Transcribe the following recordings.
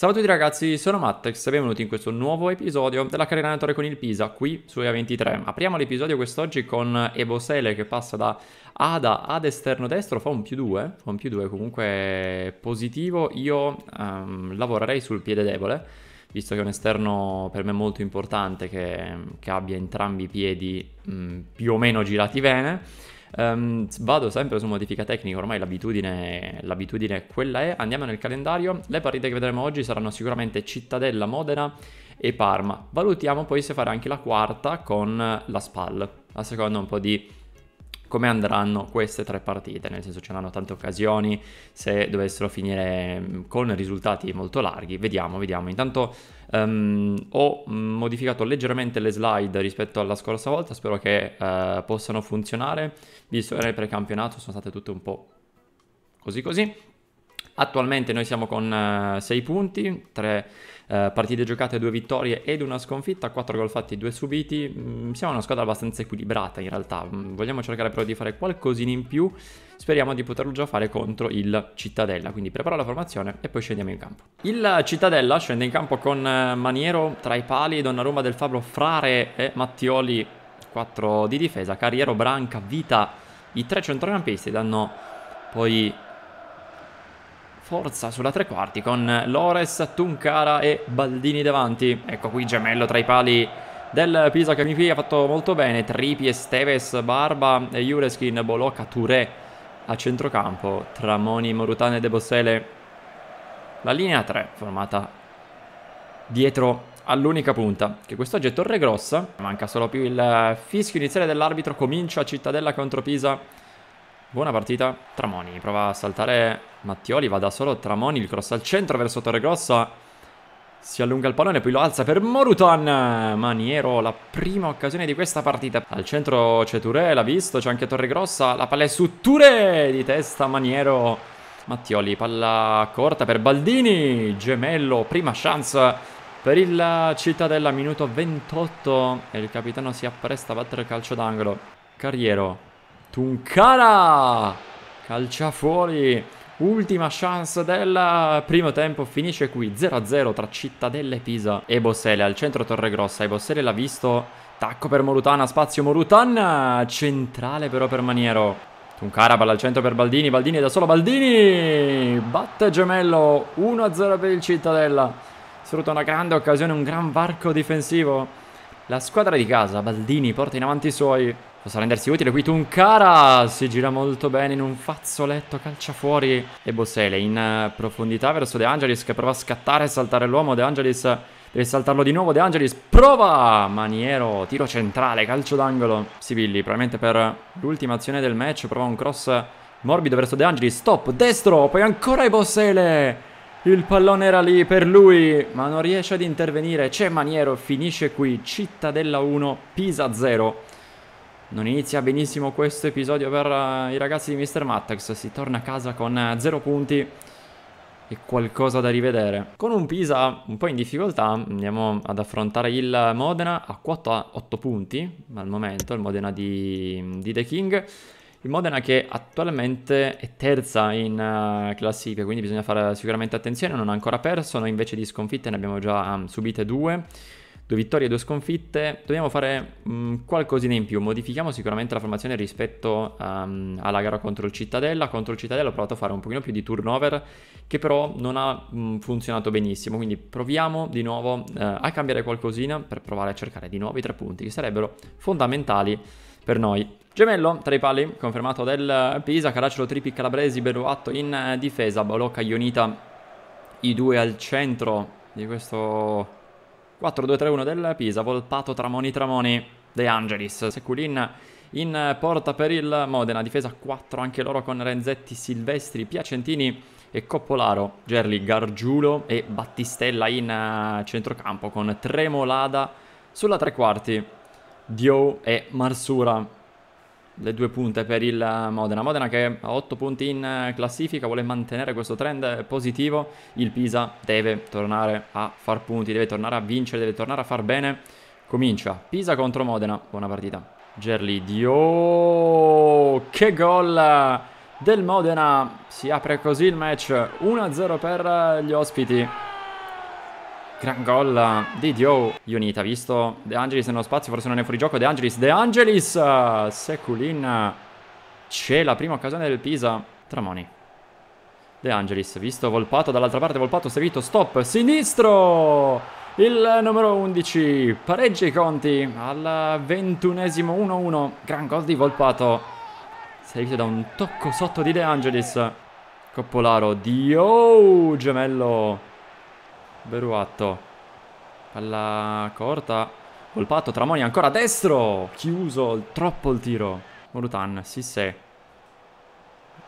Salve a tutti ragazzi, sono Mattex e benvenuti in questo nuovo episodio della carriera allenatore con il Pisa, qui su EA23. Apriamo l'episodio quest'oggi con Ebosele che passa da Ada ad esterno destro, fa un più 2, fa un più 2 comunque positivo. Io um, lavorerei sul piede debole, visto che è un esterno per me molto importante che, che abbia entrambi i piedi um, più o meno girati bene Um, vado sempre su modifica tecnica, ormai l'abitudine, l'abitudine quella è. Andiamo nel calendario. Le partite che vedremo oggi saranno sicuramente Cittadella, Modena e Parma. Valutiamo poi se fare anche la quarta con la SPAL, a seconda un po' di come andranno queste tre partite, nel senso ce l'hanno tante occasioni, se dovessero finire mm, con risultati molto larghi, vediamo, vediamo. Intanto Um, ho mm, modificato leggermente le slide rispetto alla scorsa volta, spero che uh, possano funzionare, visto che nel precampionato sono state tutte un po' così così. Attualmente noi siamo con 6 eh, punti, 3 eh, partite giocate, 2 vittorie ed una sconfitta, 4 gol fatti, 2 subiti. Mm, siamo una squadra abbastanza equilibrata in realtà, mm, vogliamo cercare però di fare qualcosina in più, speriamo di poterlo già fare contro il Cittadella, quindi preparo la formazione e poi scendiamo in campo. Il Cittadella scende in campo con eh, Maniero tra i pali, Donnarumma del Fabro, Frare e Mattioli, 4 di difesa, Carriero, Branca, Vita, i tre centrocampisti danno poi forza sulla tre quarti con Lores, Tuncara e Baldini davanti. Ecco qui gemello tra i pali del Pisa che mi ha fatto molto bene. Tripi, Esteves, Barba, e Jureskin, Bolocca, Touré a centrocampo. Tramoni, Morutane e De Bossele. La linea 3 formata dietro all'unica punta, che quest'oggi è Torre Grossa. Manca solo più il fischio iniziale dell'arbitro, comincia Cittadella contro Pisa Buona partita. Tramoni prova a saltare Mattioli, va da solo Tramoni, il cross al centro verso Torregrossa. Si allunga il pallone, poi lo alza per Moruton. Maniero, la prima occasione di questa partita. Al centro c'è Touré, l'ha visto, c'è anche Torregrossa. La palla è su Touré, di testa Maniero. Mattioli, palla corta per Baldini. Gemello, prima chance per il Cittadella, minuto 28. E il capitano si appresta a battere il calcio d'angolo. Carriero, Tunkara calcia fuori. Ultima chance del primo tempo finisce qui 0-0 tra Cittadella e Pisa e Bossele al centro Torre Grossa e Bossele l'ha visto tacco per Morutana, spazio Morutana centrale però per Maniero Tuncara balla al centro per Baldini, Baldini da solo Baldini batte Gemello 1-0 per il Cittadella sfrutta una grande occasione, un gran varco difensivo la squadra di casa, Baldini porta in avanti i suoi Possa rendersi utile qui Tunkara, si gira molto bene in un fazzoletto, calcia fuori e Bossele in eh, profondità verso De Angelis che prova a scattare e saltare l'uomo, De Angelis deve saltarlo di nuovo De Angelis, prova Maniero, tiro centrale, calcio d'angolo, Sibilli probabilmente per l'ultima azione del match, prova un cross morbido verso De Angelis, stop, destro, poi ancora e Bossele, il pallone era lì per lui, ma non riesce ad intervenire, c'è Maniero, finisce qui, Cittadella 1, Pisa 0. Non inizia benissimo questo episodio per eh, i ragazzi di Mr. Mattax, si torna a casa con 0 eh, punti e qualcosa da rivedere. Con un Pisa un po' in difficoltà andiamo ad affrontare il Modena a quota 8 punti al momento, il Modena di, di The King. Il Modena che attualmente è terza in eh, classifica, quindi bisogna fare sicuramente attenzione, non ha ancora perso, noi invece di sconfitte ne abbiamo già subite due Due vittorie e due sconfitte, dobbiamo fare mh, mm, qualcosina in più, modifichiamo sicuramente la formazione rispetto um, alla gara contro il Cittadella, contro il Cittadella ho provato a fare un pochino più di turnover che però non ha mh, mm, funzionato benissimo, quindi proviamo di nuovo eh, a cambiare qualcosina per provare a cercare di nuovo i tre punti che sarebbero fondamentali per noi. Gemello tra i pali, confermato del Pisa, Caracciolo, Tripi, Calabresi, Beruatto in eh, difesa, Bolocca, Ionita, i due al centro di questo 4-2-3-1 del Pisa, Volpato, Tramoni, Tramoni, De Angelis, Seculin in porta per il Modena, difesa 4 anche loro con Renzetti, Silvestri, Piacentini e Coppolaro, Gerli, Gargiulo e Battistella in eh, centrocampo con Tremolada sulla tre quarti, Dio e Marsura le due punte per il Modena. Modena che ha 8 punti in classifica, vuole mantenere questo trend positivo. Il Pisa deve tornare a far punti, deve tornare a vincere, deve tornare a far bene. Comincia Pisa contro Modena, buona partita. Gerli Dio, che gol del Modena! Si apre così il match 1-0 per gli ospiti. Gran gol di Dio Unita, visto De Angelis nello spazio, forse non è fuori gioco, De Angelis, De Angelis, Seculin, c'è la prima occasione del Pisa, Tramoni. De Angelis, visto Volpato dall'altra parte, Volpato servito, stop, sinistro! Il numero 11, pareggia i conti al ventunesimo 1-1, gran gol di Volpato, servito da un tocco sotto di De Angelis. Coppolaro, Dio, gemello Beruatto. Palla corta. Colpato, Tramoni ancora a destro. Chiuso, troppo il tiro. Morutan, Sissè.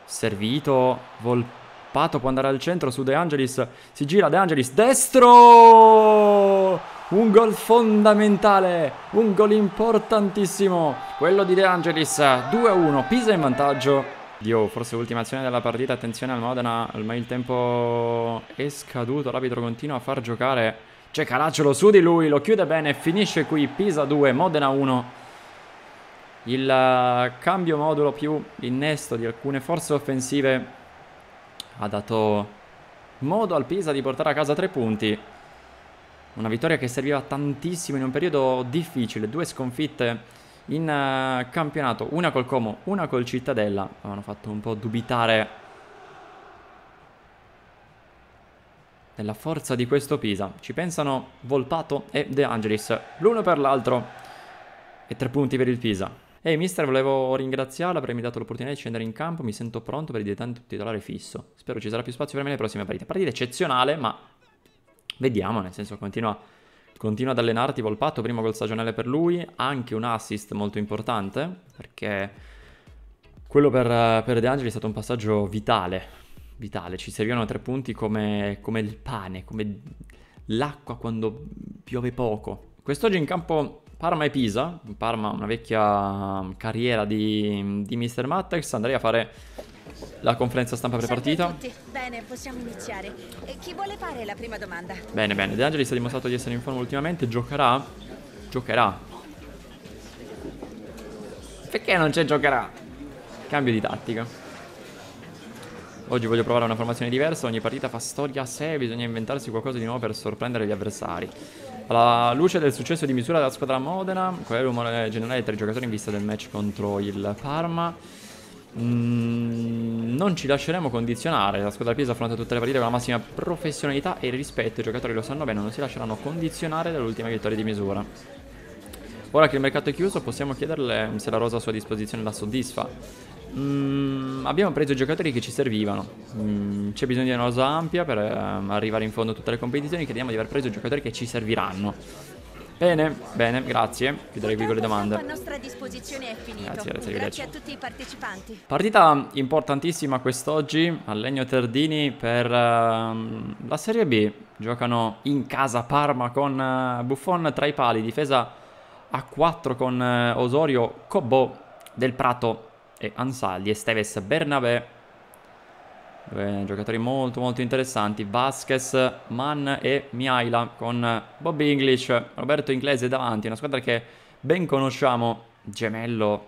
Servito, Volpato può andare al centro su De Angelis. Si gira De Angelis, destro! Un gol fondamentale, un gol importantissimo. Quello di De Angelis, 2-1, Pisa in vantaggio. Dio, forse l'ultima azione della partita, attenzione al Modena, ormai il tempo è scaduto, l'arbitro continua a far giocare, c'è Caracciolo su di lui, lo chiude bene, finisce qui, Pisa 2, Modena 1. Il cambio modulo più innesto di alcune forze offensive ha dato modo al Pisa di portare a casa tre punti. Una vittoria che serviva tantissimo in un periodo difficile, due sconfitte in uh, campionato, una col Como, una col Cittadella, avevano fatto un po' dubitare della forza di questo Pisa. Ci pensano Volpato e De Angelis, l'uno per l'altro e tre punti per il Pisa. Ehi hey, mister, volevo ringraziarla per avermi dato l'opportunità di scendere in campo, mi sento pronto per diventare un titolare fisso. Spero ci sarà più spazio per me nelle prossime partite. Partita eccezionale, ma vediamo, nel senso continua Continua ad allenarti Volpato, primo gol stagionale per lui, anche un assist molto importante, perché quello per, per De Angeli è stato un passaggio vitale, vitale. Ci servivano tre punti come, come il pane, come l'acqua quando piove poco. Quest'oggi in campo Parma e Pisa, Parma una vecchia carriera di, di Mr. Mattex, andrei a fare la conferenza stampa prepartita. Bene, possiamo iniziare. Chi vuole fare la prima domanda? Bene, bene. De Angelis ha dimostrato di essere in forma ultimamente. Giocherà? Giocherà. Perché non c'è giocherà? Cambio di tattica. Oggi voglio provare una formazione diversa. Ogni partita fa storia a sé. Bisogna inventarsi qualcosa di nuovo per sorprendere gli avversari. Alla luce del successo di misura della squadra Modena, qual è l'umore generale tra i giocatori in vista del match contro il Parma? Mm, non ci lasceremo condizionare. La squadra Pisa affronta tutte le partite con la massima professionalità e rispetto. I giocatori lo sanno bene, non si lasceranno condizionare dall'ultima vittoria di misura. Ora che il mercato è chiuso, possiamo chiederle se la rosa a sua disposizione la soddisfa. Mm, abbiamo preso i giocatori che ci servivano. Mm, c'è bisogno di una rosa ampia per eh, arrivare in fondo a tutte le competizioni. Crediamo di aver preso i giocatori che ci serviranno. Bene, bene, grazie. Chiuderei qui con le domande. A nostra disposizione è finito. Grazie, grazie, grazie a tutti i partecipanti. Partita importantissima quest'oggi Legno Terdini per uh, la Serie B. Giocano in casa Parma con uh, Buffon tra i pali, difesa a 4 con uh, Osorio, Cobbo, Del Prato e Ansaldi, Esteves Bernabé Bene, giocatori molto molto interessanti. Vasquez, Mann e Miaila con Bobby English, Roberto Inglese davanti. Una squadra che ben conosciamo. Gemello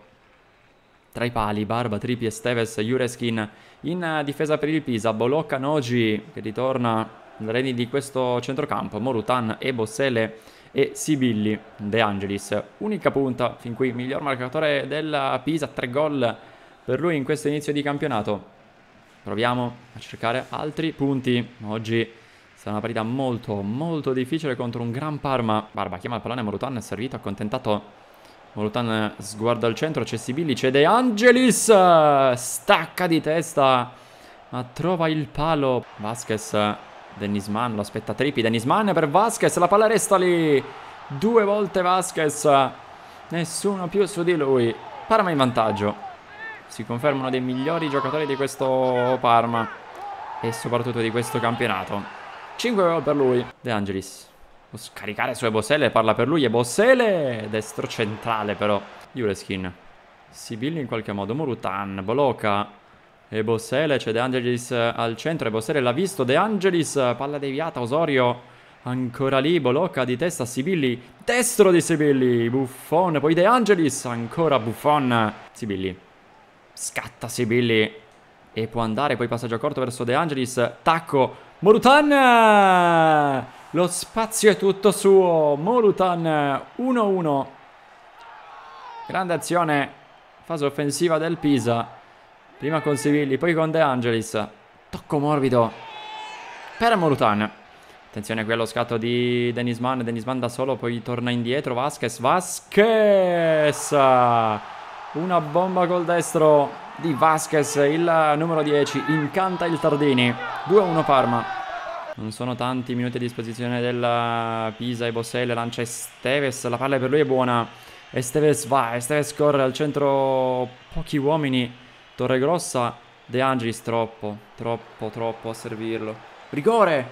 tra i pali, Barba, Tripi, Esteves, Jureskin in difesa per il Pisa. Bolocca, Nogi che ritorna reni di questo centrocampo. Morutan, Ebo, Sele e Sibilli De Angelis. Unica punta fin qui, miglior marcatore della Pisa, tre gol per lui in questo inizio di campionato. Proviamo a cercare altri punti. Oggi sarà una partita molto, molto difficile contro un gran Parma. Barba chiama il pallone, Morutan è servito, accontentato. Morutan sguarda al centro, c'è Sibilli, c'è De Angelis! Stacca di testa, ma trova il palo. Vasquez, Mann, lo aspetta Tripi, Mann per Vasquez, la palla resta lì. Due volte Vasquez, nessuno più su di lui. Parma in vantaggio si conferma uno dei migliori giocatori di questo Parma e soprattutto di questo campionato. 5 gol per lui. De Angelis. Può scaricare su Ebosele, parla per lui. Ebosele, destro centrale però. Juleskin. Sibilli in qualche modo. Murutan, Boloca. Ebosele, c'è De Angelis al centro. Ebosele l'ha visto. De Angelis, palla deviata. Osorio Ancora lì, Bolocca di testa, Sibilli, destro di Sibilli, Buffon, poi De Angelis, ancora Buffon, Sibilli scatta Sibilli e può andare poi passaggio corto verso De Angelis, tacco, Morutan! Lo spazio è tutto suo, Morutan 1-1. Grande azione, fase offensiva del Pisa, prima con Sibilli, poi con De Angelis, tocco morbido per Morutan. Attenzione qui allo scatto di Denis Mann, Denis Mann da solo, poi torna indietro, Vasquez, Vasquez! Una bomba col destro di Vasquez, il numero 10, incanta il Tardini. 2-1 Parma. Non sono tanti i minuti a disposizione della Pisa e Bosselle, lancia Esteves, la palla per lui è buona. Esteves va, Esteves corre al centro, pochi uomini. Torregrossa, De Angelis troppo, troppo, troppo a servirlo. Rigore!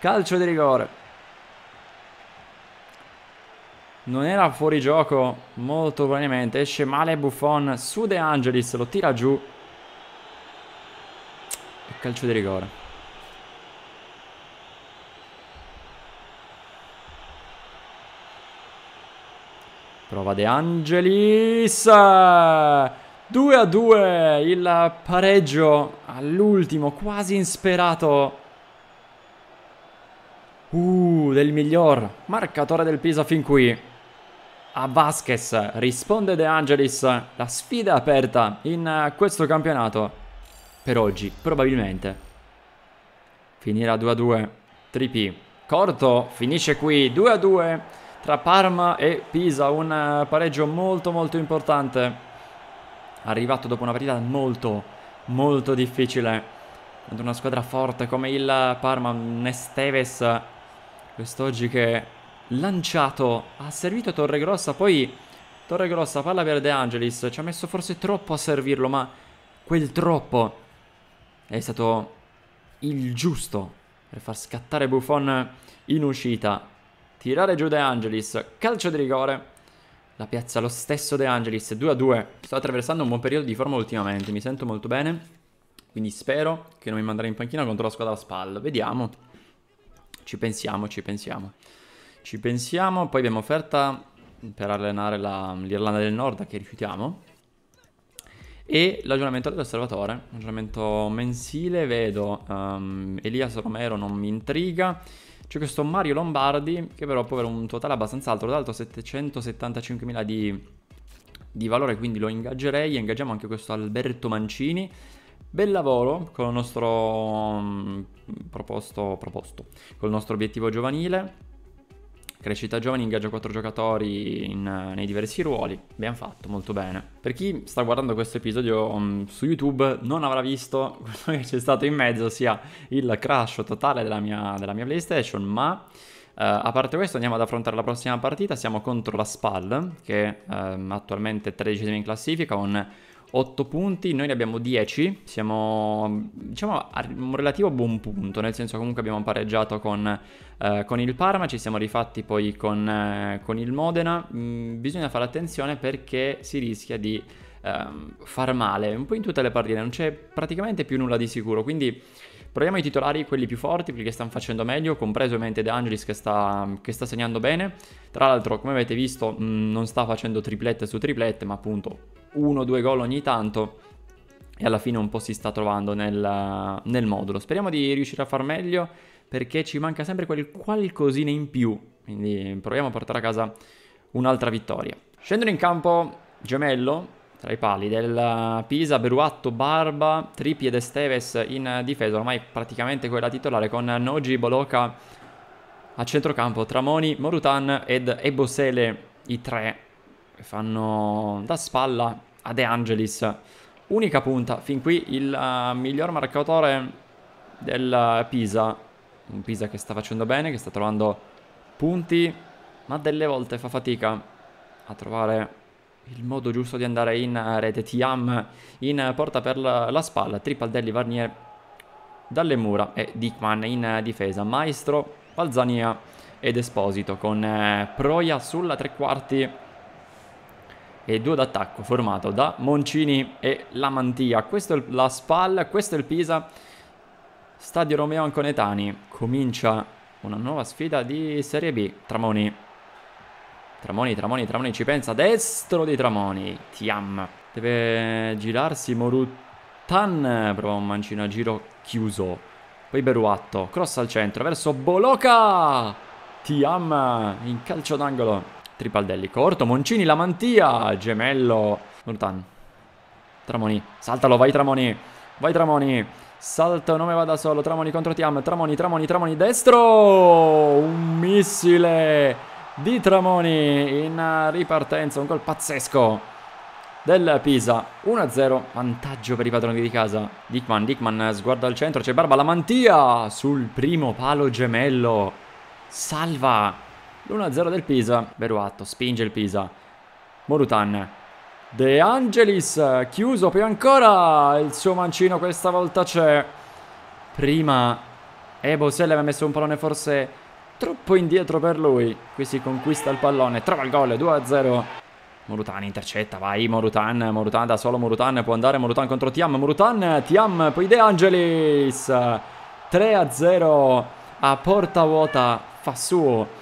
Calcio di rigore non era fuori gioco molto probabilmente esce male Buffon su De Angelis lo tira giù e calcio di rigore prova De Angelis 2 a 2 il pareggio all'ultimo quasi insperato uh, del miglior marcatore del Pisa fin qui a Vasquez, risponde De Angelis, la sfida è aperta in questo campionato per oggi, probabilmente. Finirà 2-2, a Tripi, corto, finisce qui, 2-2 a tra Parma e Pisa, un pareggio molto molto importante. Arrivato dopo una partita molto molto difficile contro una squadra forte come il Parma, Nesteves quest'oggi che lanciato, ha servito Torregrossa, poi Torregrossa palla per De Angelis, ci ha messo forse troppo a servirlo, ma quel troppo è stato il giusto per far scattare Buffon in uscita. Tirare giù De Angelis, calcio di rigore. La piazza lo stesso De Angelis, 2 a 2. Sto attraversando un buon periodo di forma ultimamente, mi sento molto bene. Quindi spero che non mi manderà in panchina contro la squadra SPAL. Vediamo. Ci pensiamo, ci pensiamo. Ci pensiamo, poi abbiamo offerta per allenare la, l'Irlanda del Nord che rifiutiamo. E l'aggiornamento dell'osservatore, aggiornamento mensile, vedo um, Elias Romero non mi intriga. C'è questo Mario Lombardi che però può avere un totale abbastanza alto, tra l'altro 775.000 di, di valore, quindi lo ingaggerei. Ingaggiamo anche questo Alberto Mancini. Bel lavoro con il nostro um, proposto, proposto, col nostro obiettivo giovanile crescita giovani, ingaggia 4 giocatori in, nei diversi ruoli, ben fatto, molto bene. Per chi sta guardando questo episodio um, su YouTube non avrà visto quello che c'è stato in mezzo, ossia il crash totale della mia, della mia PlayStation, ma... Uh, a parte questo andiamo ad affrontare la prossima partita, siamo contro la SPAL che um, attualmente è tredicesima in classifica, un 8 punti, noi ne abbiamo 10, siamo diciamo a un relativo buon punto, nel senso comunque abbiamo pareggiato con, eh, con il Parma, ci siamo rifatti poi con, eh, con il Modena, mm, bisogna fare attenzione perché si rischia di eh, far male un po' in tutte le partite, non c'è praticamente più nulla di sicuro, quindi... Proviamo i titolari, quelli più forti, quelli che stanno facendo meglio, compreso ovviamente De Angelis che sta, che sta segnando bene. Tra l'altro, come avete visto, mh, mm, non sta facendo triplette su triplette, ma appunto uno o due gol ogni tanto e alla fine un po' si sta trovando nel, nel modulo. Speriamo di riuscire a far meglio perché ci manca sempre quel qualcosina in più, quindi proviamo a portare a casa un'altra vittoria. Scendono in campo gemello tra i pali del Pisa, Beruatto, Barba, Trippi ed Esteves in difesa, ormai praticamente quella titolare con Noji, Boloca a centrocampo, Tramoni, Morutan ed Ebosele i tre che fanno da spalla a De Angelis. Unica punta, fin qui il uh, miglior marcatore del Pisa. Un Pisa che sta facendo bene, che sta trovando punti, ma delle volte fa fatica a trovare il modo giusto di andare in rete. Tiam in porta per la, la spalla, Tripaldelli, Varnier dalle mura e Dickman in difesa. Maestro, Balzania ed Esposito con eh, Proia sulla tre quarti e due d'attacco formato da Moncini e Lamantia. Questo è la Spal, questo è il Pisa. Stadio Romeo Anconetani. Comincia una nuova sfida di Serie B. Tramoni. Tramoni, Tramoni, Tramoni ci pensa. Destro di Tramoni. Tiam. Deve girarsi Morutan. Prova un mancino a giro chiuso. Poi Beruatto. Cross al centro verso Boloca. Tiam in calcio d'angolo. Tripaldelli corto, Moncini la mantia, gemello, Nurtan, Tramoni, saltalo, vai Tramoni, vai Tramoni, salto, non me va da solo, Tramoni contro Tiam, Tramoni, Tramoni, Tramoni, destro, un missile di Tramoni in ripartenza, un gol pazzesco del Pisa 1-0 vantaggio per i padroni di casa Dickman, Dickman sguardo al centro c'è Barba la mantia sul primo palo gemello salva l'1-0 del Pisa, Beruato spinge il Pisa, Morutan, De Angelis, chiuso poi ancora, il suo mancino questa volta c'è. Prima Ebo Selle aveva messo un pallone forse troppo indietro per lui, qui si conquista il pallone, trova il gol, 2-0. Morutan intercetta, vai Morutan, Morutan da solo, Morutan può andare, Morutan contro Tiam, Morutan, Tiam, poi De Angelis, 3-0 a porta vuota, fa suo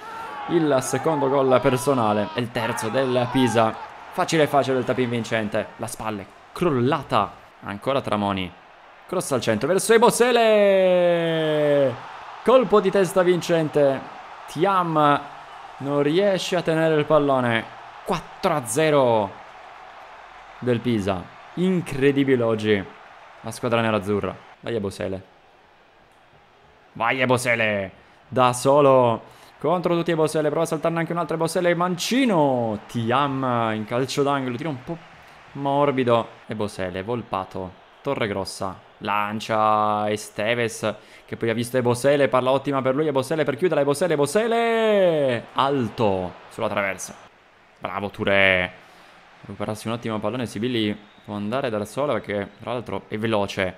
il secondo gol personale e il terzo del Pisa. Facile facile il tapin vincente, la spalle crollata, ancora Tramoni, cross al centro verso Ebosele, colpo di testa vincente, Tiam non riesce a tenere il pallone, 4 0 del Pisa, incredibile oggi la squadra nerazzurra, vai Ebosele, vai Ebosele, da solo contro tutti e Bosselle, prova a saltarne anche un'altra Bosselle, Mancino, Tiam in calcio d'angolo, tira un po' morbido e Bosselle, Volpato, Torre Grossa, lancia Esteves che poi ha visto Ebosele, parla ottima per lui e Ebosele per chiudere Ebosele, Ebosele alto sulla traversa. Bravo Touré. Recuperarsi un ottimo pallone, Sibilli può andare da sola perché tra l'altro è veloce,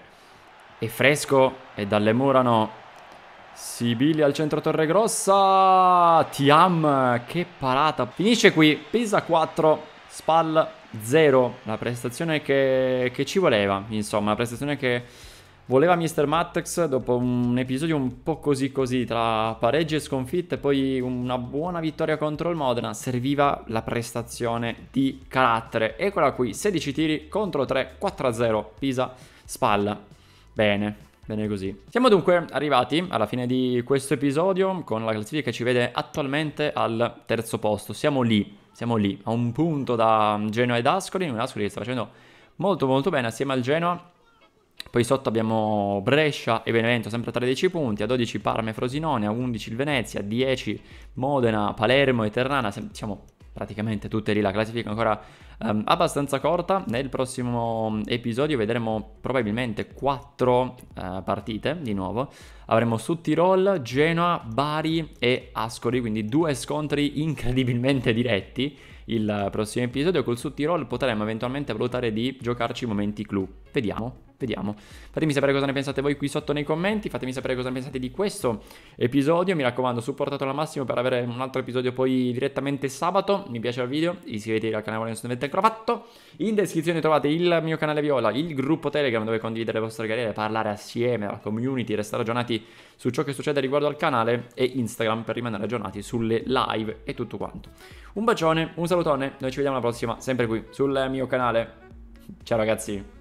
è fresco e dalle murano Sibili al centro Torre Grossa. Tiam, che parata. Finisce qui, Pisa 4, Spal 0. La prestazione che, che ci voleva, insomma, la prestazione che voleva Mr. Mattex dopo un episodio un po' così così tra pareggi e sconfitte poi una buona vittoria contro il Modena serviva la prestazione di carattere eccola qui 16 tiri contro 3 4-0 Pisa Spal. bene Bene così. Siamo dunque arrivati alla fine di questo episodio con la classifica che ci vede attualmente al terzo posto. Siamo lì, siamo lì, a un punto da Genoa ed Ascoli, un Ascoli che sta facendo molto molto bene assieme al Genoa. Poi sotto abbiamo Brescia e Benevento sempre a 13 punti, a 12 Parma e Frosinone, a 11 il Venezia, a 10 Modena, Palermo e Ternana, siamo praticamente tutte lì, la classifica è ancora um, abbastanza corta. Nel prossimo episodio vedremo probabilmente quattro uh, partite di nuovo. Avremo su Tirol, Genoa, Bari e Ascoli, quindi due scontri incredibilmente diretti. Il prossimo episodio col Sud Tirol potremo eventualmente valutare di giocarci momenti clou. Vediamo. Vediamo. Fatemi sapere cosa ne pensate voi qui sotto nei commenti, fatemi sapere cosa ne pensate di questo episodio, mi raccomando supportatelo al massimo per avere un altro episodio poi direttamente sabato, mi piace il video, iscrivetevi al canale se non avete ancora fatto, in descrizione trovate il mio canale Viola, il gruppo Telegram dove condividere le vostre carriere, parlare assieme alla community, restare aggiornati su ciò che succede riguardo al canale e Instagram per rimanere aggiornati sulle live e tutto quanto. Un bacione, un salutone, noi ci vediamo alla prossima, sempre qui sul mio canale. Ciao ragazzi!